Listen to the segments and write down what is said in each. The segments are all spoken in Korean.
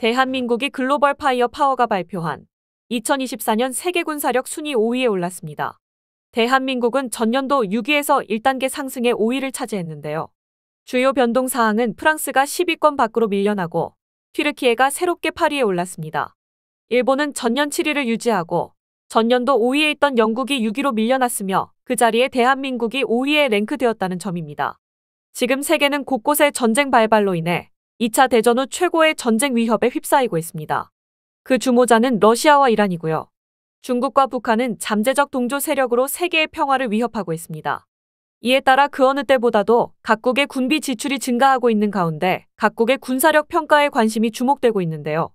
대한민국이 글로벌 파이어 파워가 발표한 2024년 세계 군사력 순위 5위에 올랐습니다. 대한민국은 전년도 6위에서 1단계 상승해 5위를 차지했는데요. 주요 변동 사항은 프랑스가 10위권 밖으로 밀려나고 튀르키예가 새롭게 8위에 올랐습니다. 일본은 전년 7위를 유지하고 전년도 5위에 있던 영국이 6위로 밀려났으며 그 자리에 대한민국이 5위에 랭크되었다는 점입니다. 지금 세계는 곳곳에 전쟁 발발로 인해 2차 대전 후 최고의 전쟁 위협에 휩싸이고 있습니다. 그 주모자는 러시아와 이란이고요. 중국과 북한은 잠재적 동조 세력으로 세계의 평화를 위협하고 있습니다. 이에 따라 그 어느 때보다도 각국의 군비 지출이 증가하고 있는 가운데 각국의 군사력 평가에 관심이 주목되고 있는데요.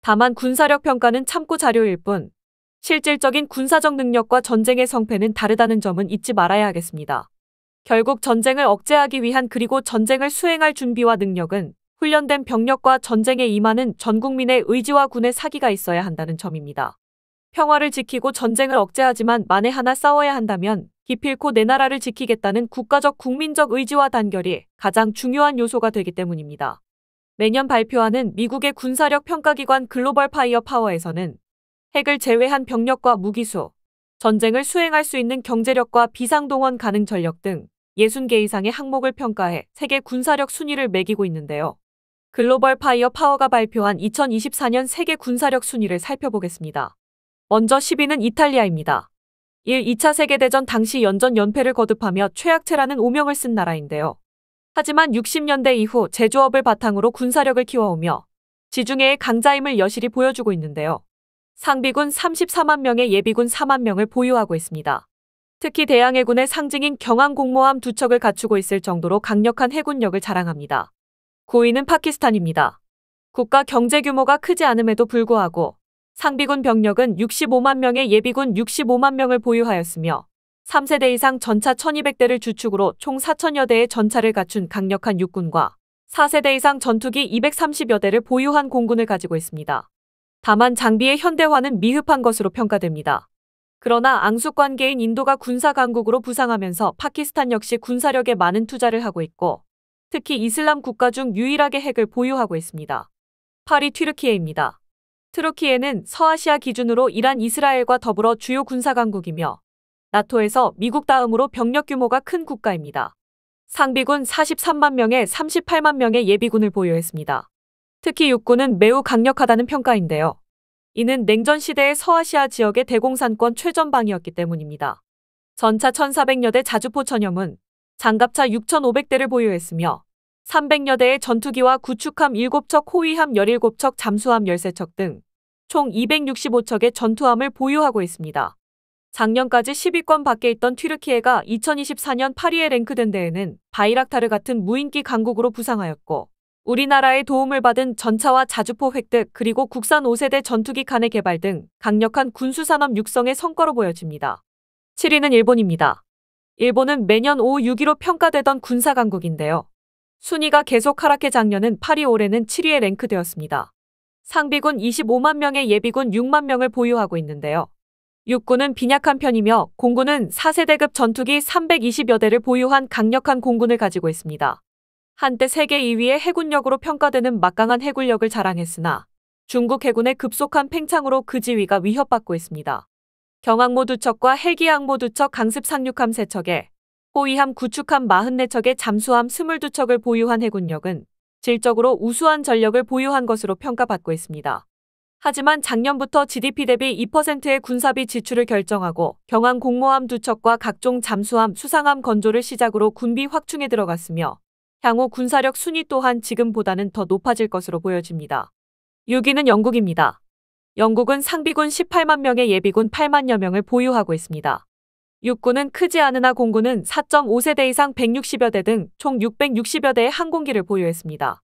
다만 군사력 평가는 참고 자료일 뿐 실질적인 군사적 능력과 전쟁의 성패는 다르다는 점은 잊지 말아야 하겠습니다. 결국 전쟁을 억제하기 위한 그리고 전쟁을 수행할 준비와 능력은 훈련된 병력과 전쟁에 임하는 전 국민의 의지와 군의 사기가 있어야 한다는 점입니다. 평화를 지키고 전쟁을 억제하지만 만에 하나 싸워야 한다면 기필코 내 나라를 지키겠다는 국가적 국민적 의지와 단결이 가장 중요한 요소가 되기 때문입니다. 매년 발표하는 미국의 군사력 평가기관 글로벌 파이어 파워에서는 핵을 제외한 병력과 무기수, 전쟁을 수행할 수 있는 경제력과 비상동원 가능 전력 등 60개 이상의 항목을 평가해 세계 군사력 순위를 매기고 있는데요. 글로벌 파이어 파워가 발표한 2024년 세계 군사력 순위를 살펴보겠습니다. 먼저 10위는 이탈리아입니다. 1. 2차 세계대전 당시 연전 연패를 거듭하며 최약체라는 오명을 쓴 나라인데요. 하지만 60년대 이후 제조업을 바탕으로 군사력을 키워오며 지중해의 강자임을 여실히 보여주고 있는데요. 상비군 34만 명의 예비군 4만 명을 보유하고 있습니다. 특히 대양해군의 상징인 경항공모함 두 척을 갖추고 있을 정도로 강력한 해군력을 자랑합니다. 고위는 파키스탄입니다. 국가 경제 규모가 크지 않음에도 불구하고 상비군 병력은 65만 명의 예비군 65만 명을 보유하였으며 3세대 이상 전차 1200대를 주축으로 총 4천여 대의 전차를 갖춘 강력한 육군과 4세대 이상 전투기 230여 대를 보유한 공군을 가지고 있습니다. 다만 장비의 현대화는 미흡한 것으로 평가됩니다. 그러나 앙숙 관계인 인도가 군사 강국으로 부상하면서 파키스탄 역시 군사력에 많은 투자를 하고 있고 특히 이슬람 국가 중 유일하게 핵을 보유하고 있습니다. 8위 튀르키예입니다. 트루키예는 서아시아 기준으로 이란 이스라엘과 더불어 주요 군사강국이며 나토에서 미국 다음으로 병력 규모가 큰 국가입니다. 상비군 43만 명에 38만 명의 예비군을 보유했습니다. 특히 육군은 매우 강력하다는 평가인데요. 이는 냉전 시대의 서아시아 지역의 대공산권 최전방이었기 때문입니다. 전차 1,400여 대 자주포 천염은 장갑차 6,500대를 보유했으며 300여 대의 전투기와 구축함 7척, 호위함 17척, 잠수함 13척 등 총 265척의 전투함을 보유하고 있습니다. 작년까지 10위권 밖에 있던 튀르키예가 2024년 파리에 랭크된 데에는 바이락타르 같은 무인기 강국으로 부상하였고 우리나라의 도움을 받은 전차와 자주포 획득 그리고 국산 5세대 전투기 칸의 개발 등 강력한 군수산업 육성의 성과로 보여집니다. 7위는 일본입니다. 일본은 매년 5, 6위로 평가되던 군사강국인데요. 순위가 계속 하락해 작년은 8위 올해는 7위에 랭크되었습니다. 상비군 25만 명에 예비군 6만 명을 보유하고 있는데요. 육군은 빈약한 편이며 공군은 4세대급 전투기 320여 대를 보유한 강력한 공군을 가지고 있습니다. 한때 세계 2위의 해군력으로 평가되는 막강한 해군력을 자랑했으나 중국 해군의 급속한 팽창으로 그 지위가 위협받고 있습니다. 경항모 두 척과 헬기 항모 두척 강습 상륙함 세 척에 호위함 구축함4 4척에 잠수함 22척을 보유한 해군력은 질적으로 우수한 전력을 보유한 것으로 평가받고 있습니다. 하지만 작년부터 GDP 대비 2%의 군사비 지출을 결정하고 경항 공모함 2척과 각종 잠수함, 수상함 건조를 시작으로 군비 확충에 들어갔으며 향후 군사력 순위 또한 지금보다는 더 높아질 것으로 보여집니다. 6위는 영국입니다. 영국은 상비군 18만 명의 예비군 8만여 명을 보유하고 있습니다. 육군은 크지 않으나 공군은 4.5세대 이상 160여 대 등 총 660여 대의 항공기를 보유했습니다.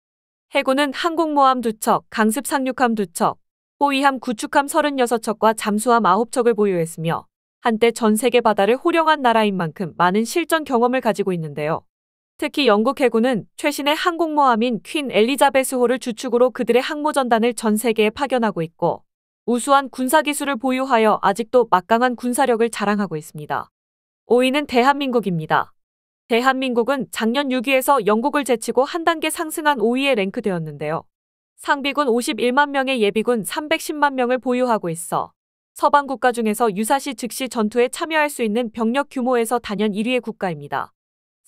해군은 항공모함 2척, 강습 상륙함 2척, 호위함 구축함 36척과 잠수함 9척을 보유했으며 한때 전 세계 바다를 호령한 나라인 만큼 많은 실전 경험을 가지고 있는데요. 특히 영국 해군은 최신의 항공모함인 퀸 엘리자베스호를 주축으로 그들의 항모전단을 전 세계에 파견하고 있고 우수한 군사기술을 보유하여 아직도 막강한 군사력을 자랑하고 있습니다. 5위는 대한민국입니다. 대한민국은 작년 6위에서 영국을 제치고 한 단계 상승한 5위에 랭크되었는데요. 상비군 51만 명의 예비군 310만 명을 보유하고 있어 서방 국가 중에서 유사시 즉시 전투에 참여할 수 있는 병력 규모에서 단연 1위의 국가입니다.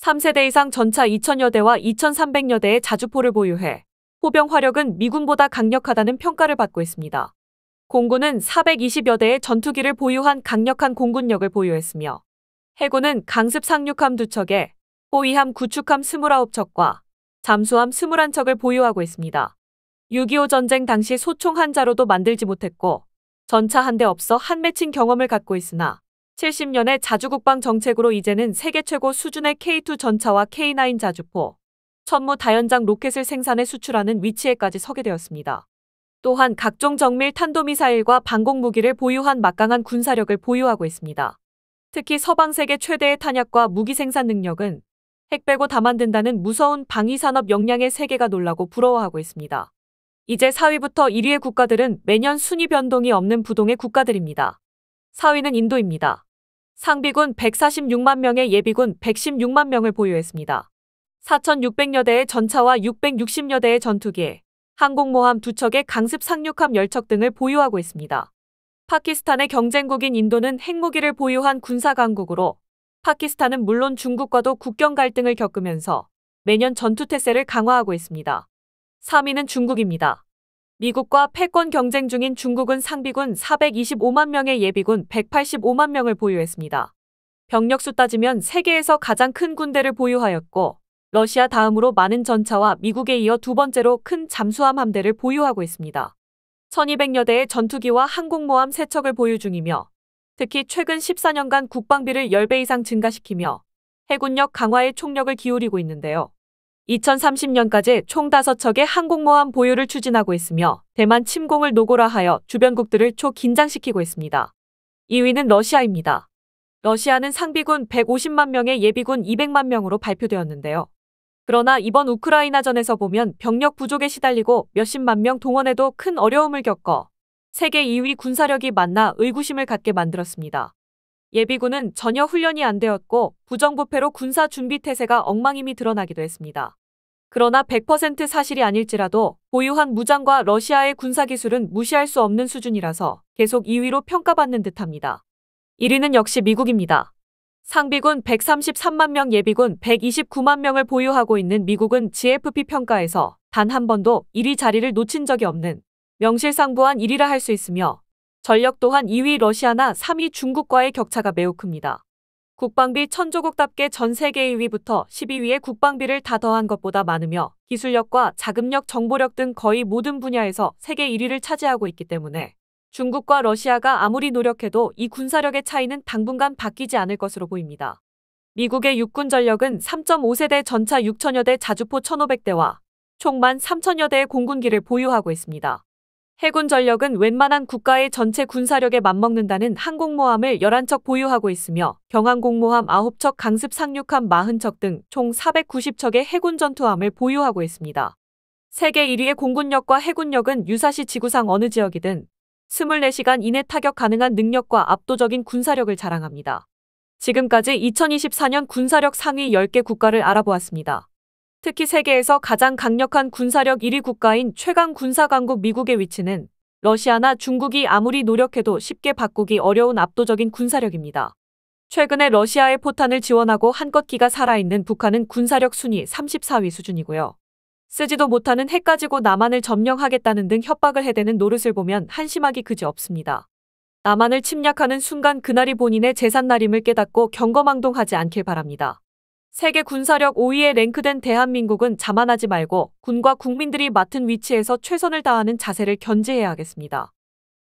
3세대 이상 전차 2천여 대와 2,300여 대의 자주포를 보유해 호병 화력은 미군보다 강력하다는 평가를 받고 있습니다. 공군은 420여 대의 전투기를 보유한 강력한 공군력을 보유했으며 해군은 강습 상륙함 2척에 호위함 구축함 29척과 잠수함 21척을 보유하고 있습니다. 6.25 전쟁 당시 소총 한 자로도 만들지 못했고 전차 한 대 없어 한 맺힌 경험을 갖고 있으나 70년의 자주국방 정책으로 이제는 세계 최고 수준의 K2 전차와 K9 자주포, 천무 다연장 로켓을 생산해 수출하는 위치에까지 서게 되었습니다. 또한 각종 정밀 탄도미사일과 방공무기를 보유한 막강한 군사력을 보유하고 있습니다. 특히 서방 세계 최대의 탄약과 무기 생산 능력은 핵 빼고 다 만든다는 무서운 방위산업 역량의 세계가 놀라고 부러워하고 있습니다. 이제 4위부터 1위의 국가들은 매년 순위 변동이 없는 부동의 국가들입니다. 4위는 인도입니다. 상비군 146만 명의 예비군 116만 명을 보유했습니다. 4,600여 대의 전차와 660여 대의 전투기에 항공모함 두척의 강습 상륙함 10척 등을 보유하고 있습니다. 파키스탄의 경쟁국인 인도는 핵무기를 보유한 군사강국으로 파키스탄은 물론 중국과도 국경 갈등을 겪으면서 매년 전투태세를 강화하고 있습니다. 3위는 중국입니다. 미국과 패권 경쟁 중인 중국은 상비군 425만 명의 예비군 185만 명을 보유했습니다. 병력수 따지면 세계에서 가장 큰 군대를 보유하였고 러시아 다음으로 많은 전차와 미국에 이어 두 번째로 큰 잠수함 함대를 보유하고 있습니다. 1200여 대의 전투기와 항공모함 세척을 보유 중이며 특히 최근 14년간 국방비를 10배 이상 증가시키며 해군력 강화에 총력을 기울이고 있는데요. 2030년까지 총 5척의 항공모함 보유를 추진하고 있으며 대만 침공을 노고라 하여 주변국들을 초긴장시키고 있습니다. 2위는 러시아입니다. 러시아는 상비군 150만 명에 예비군 200만 명으로 발표되었는데요. 그러나 이번 우크라이나전에서 보면 병력 부족에 시달리고 몇십만 명 동원에도 큰 어려움을 겪어 세계 2위 군사력이 만나 의구심을 갖게 만들었습니다. 예비군은 전혀 훈련이 안 되었고 부정부패로 군사 준비 태세가 엉망임이 드러나기도 했습니다. 그러나 100% 사실이 아닐지라도 보유한 무장과 러시아의 군사기술은 무시할 수 없는 수준이라서 계속 2위로 평가받는 듯합니다. 1위는 역시 미국입니다. 상비군 133만 명 예비군 129만 명을 보유하고 있는 미국은 GFP 평가에서 단 한 번도 1위 자리를 놓친 적이 없는 명실상부한 1위라 할 수 있으며 전력 또한 2위 러시아나 3위 중국과의 격차가 매우 큽니다. 국방비 천조국답게 전 세계 1위부터 12위의 국방비를 다 더한 것보다 많으며 기술력과 자금력, 정보력 등 거의 모든 분야에서 세계 1위를 차지하고 있기 때문에 중국과 러시아가 아무리 노력해도 이 군사력의 차이는 당분간 바뀌지 않을 것으로 보입니다. 미국의 육군 전력은 3.5세대 전차 6천여 대 자주포 1,500대와 총1 3 0 0 0여 대의 공군기를 보유하고 있습니다. 해군 전력은 웬만한 국가의 전체 군사력에 맞먹는다는 항공모함을 11척 보유하고 있으며 경항공모함 9척, 강습 상륙함 40척 등 총 490척의 해군 전투함을 보유하고 있습니다. 세계 1위의 공군력과 해군력은 유사시 지구상 어느 지역이든 24시간 이내 타격 가능한 능력과 압도적인 군사력을 자랑합니다. 지금까지 2024년 군사력 상위 10개 국가를 알아보았습니다. 특히 세계에서 가장 강력한 군사력 1위 국가인 최강 군사강국 미국의 위치는 러시아나 중국이 아무리 노력해도 쉽게 바꾸기 어려운 압도적인 군사력입니다. 최근에 러시아의 포탄을 지원하고 한껏 기가 살아있는 북한은 군사력 순위 34위 수준이고요. 쓰지도 못하는 핵 가지고 남한을 점령하겠다는 등 협박을 해대는 노릇을 보면 한심하기 그지없습니다. 남한을 침략하는 순간 그날이 본인의 재산날임을 깨닫고 경거망동하지 않길 바랍니다. 세계 군사력 5위에 랭크된 대한민국은 자만하지 말고 군과 국민들이 맡은 위치에서 최선을 다하는 자세를 견지해야 하겠습니다.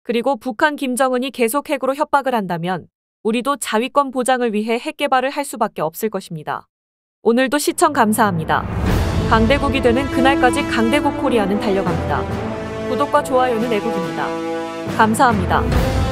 그리고 북한 김정은이 계속 핵으로 협박을 한다면 우리도 자위권 보장을 위해 핵 개발을 할 수밖에 없을 것입니다. 오늘도 시청 감사합니다. 강대국이 되는 그날까지 강대국 코리아는 달려갑니다. 구독과 좋아요는 애국입니다. 감사합니다.